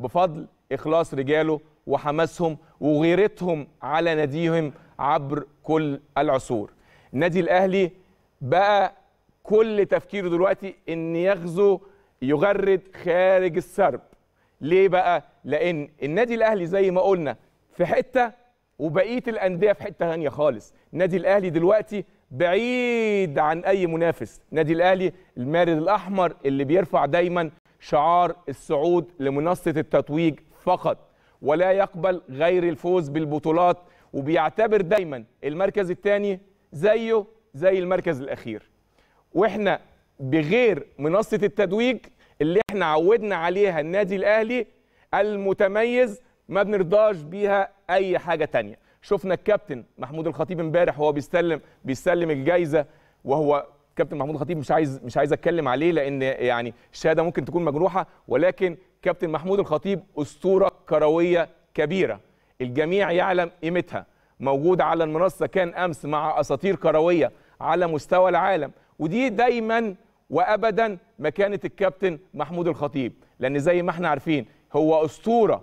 بفضل إخلاص رجاله وحماسهم وغيرتهم على ناديهم عبر كل العصور النادي الأهلي بقى كل تفكيره دلوقتي ان يغزو يغرد خارج السرب ليه بقى لان النادي الاهلي زي ما قلنا في حته وبقيه الانديه في حته ثانيه خالص النادي الاهلي دلوقتي بعيد عن اي منافس النادي الاهلي المارد الاحمر اللي بيرفع دايما شعار الصعود لمنصة التتويج فقط ولا يقبل غير الفوز بالبطولات وبيعتبر دايما المركز الثاني زيه زي المركز الأخير وإحنا بغير منصة التتويج اللي احنا عودنا عليها النادي الأهلي المتميز ما بنرضاش بيها أي حاجة تانية شفنا الكابتن محمود الخطيب امبارح وهو بيستلم بيستلم الجايزة وهو كابتن محمود الخطيب مش عايز مش عايز اتكلم عليه لان يعني الشهاده ممكن تكون مجروحه ولكن كابتن محمود الخطيب اسطوره كرويه كبيره الجميع يعلم قيمتها موجود على المنصه كان امس مع اساطير كرويه على مستوى العالم ودي دايما وابدا مكانه الكابتن محمود الخطيب لان زي ما احنا عارفين هو اسطوره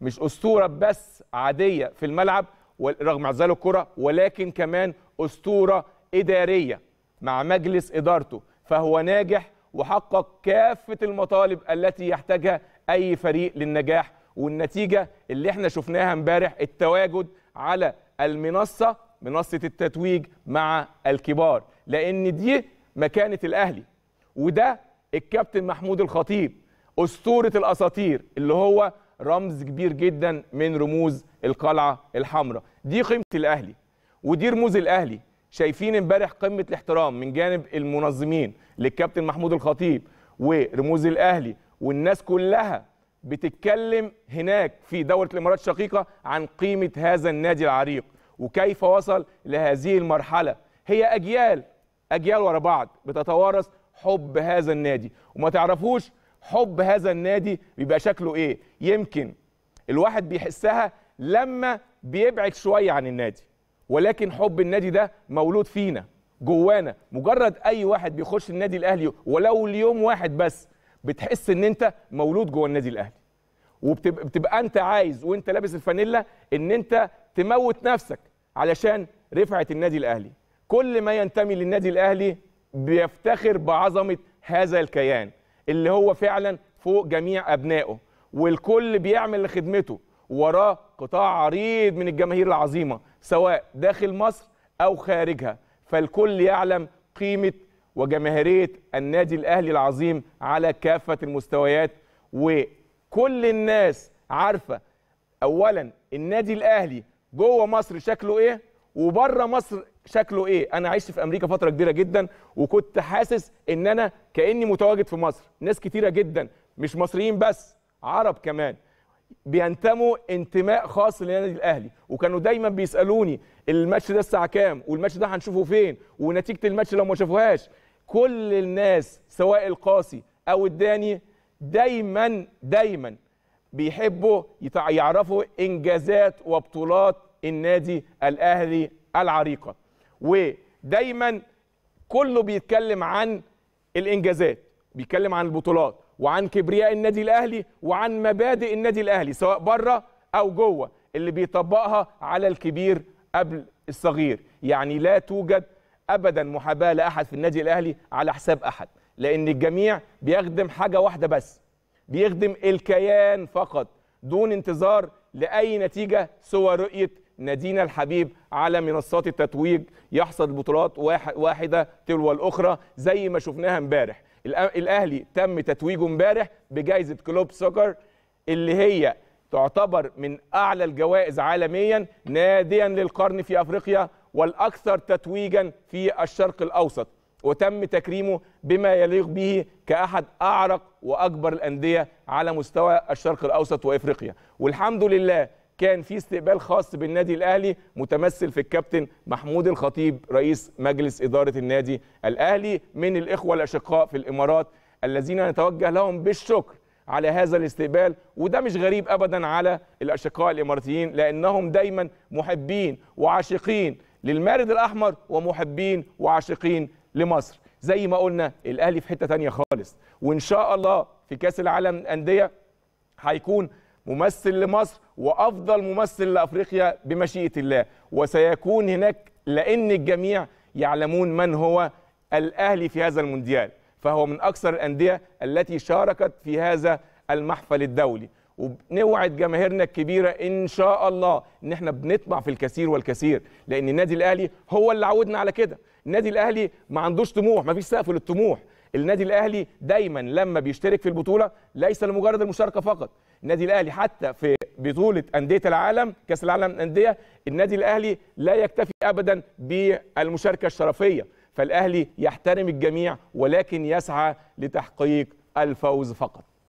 مش اسطوره بس عاديه في الملعب رغم اعزاله الكره ولكن كمان اسطوره اداريه مع مجلس إدارته فهو ناجح وحقق كافة المطالب التي يحتاجها أي فريق للنجاح والنتيجة اللي احنا شفناها امبارح التواجد على المنصة منصة التتويج مع الكبار لأن دي مكانة الأهلي وده الكابتن محمود الخطيب أسطورة الأساطير اللي هو رمز كبير جدا من رموز القلعة الحمراء دي قيمة الأهلي ودي رموز الأهلي شايفين امبارح قمه الاحترام من جانب المنظمين للكابتن محمود الخطيب ورموز الاهلي والناس كلها بتتكلم هناك في دوله الامارات الشقيقه عن قيمه هذا النادي العريق وكيف وصل لهذه المرحله هي اجيال اجيال ورا بعض بتتوارث حب هذا النادي وما تعرفوش حب هذا النادي بيبقى شكله ايه يمكن الواحد بيحسها لما بيبعد شويه عن النادي ولكن حب النادي ده مولود فينا جوانا مجرد اي واحد بيخش النادي الاهلي ولو ليوم واحد بس بتحس ان انت مولود جوه النادي الاهلي وبتبقى انت عايز وانت لابس الفانيلا ان انت تموت نفسك علشان رفعه النادي الاهلي كل ما ينتمي للنادي الاهلي بيفتخر بعظمه هذا الكيان اللي هو فعلا فوق جميع ابنائه والكل بيعمل لخدمته وراه قطاع عريض من الجماهير العظيمه سواء داخل مصر او خارجها فالكل يعلم قيمه وجماهيريه النادي الاهلي العظيم على كافه المستويات وكل الناس عارفه اولا النادي الاهلي جوه مصر شكله ايه وبره مصر شكله ايه انا عشت في امريكا فتره كبيره جدا وكنت حاسس ان انا كاني متواجد في مصر ناس كتيره جدا مش مصريين بس عرب كمان بينتموا انتماء خاص للنادي الاهلي وكانوا دايما بيسالوني الماتش ده الساعه كام والماتش ده هنشوفه فين ونتيجه الماتش لو ما شافوهاش كل الناس سواء القاسي او الداني دايما دايما بيحبوا يعرفوا انجازات وبطولات النادي الاهلي العريقه ودايما كله بيتكلم عن الانجازات بيتكلم عن البطولات وعن كبرياء النادي الاهلي وعن مبادئ النادي الاهلي سواء بره او جوه اللي بيطبقها على الكبير قبل الصغير يعني لا توجد ابدا محاباه لاحد في النادي الاهلي على حساب احد لان الجميع بيخدم حاجه واحده بس بيخدم الكيان فقط دون انتظار لاي نتيجه سوى رؤيه نادينا الحبيب على منصات التتويج يحصد بطولات واحده تلو الاخرى زي ما شفناها امبارح الاهلي تم تتويجه امبارح بجائزه كلوب سوكر اللي هي تعتبر من اعلى الجوائز عالميا ناديا للقرن في افريقيا والاكثر تتويجا في الشرق الاوسط وتم تكريمه بما يليق به كأحد أعرق وأكبر الأندية على مستوى الشرق الأوسط وإفريقيا والحمد لله كان في استقبال خاص بالنادي الاهلي متمثل في الكابتن محمود الخطيب رئيس مجلس اداره النادي الاهلي من الاخوه الاشقاء في الامارات الذين نتوجه لهم بالشكر على هذا الاستقبال وده مش غريب ابدا على الاشقاء الاماراتيين لانهم دايما محبين وعاشقين للمارد الاحمر ومحبين وعاشقين لمصر زي ما قلنا الاهلي في حته تانية خالص وان شاء الله في كاس العالم الانديه هيكون ممثل لمصر وافضل ممثل لافريقيا بمشيئه الله وسيكون هناك لان الجميع يعلمون من هو الاهلي في هذا المونديال فهو من اكثر الانديه التي شاركت في هذا المحفل الدولي وبنوعد جماهيرنا الكبيره ان شاء الله ان احنا بنطمع في الكثير والكثير لان النادي الاهلي هو اللي عودنا على كده النادي الاهلي ما عندوش طموح ما فيش سقف للطموح النادي الاهلي دايما لما بيشترك في البطوله ليس لمجرد المشاركه فقط النادي الاهلي حتى في بطوله انديه العالم كاس العالم للانديه النادي الاهلي لا يكتفي ابدا بالمشاركه الشرفيه فالاهلي يحترم الجميع ولكن يسعى لتحقيق الفوز فقط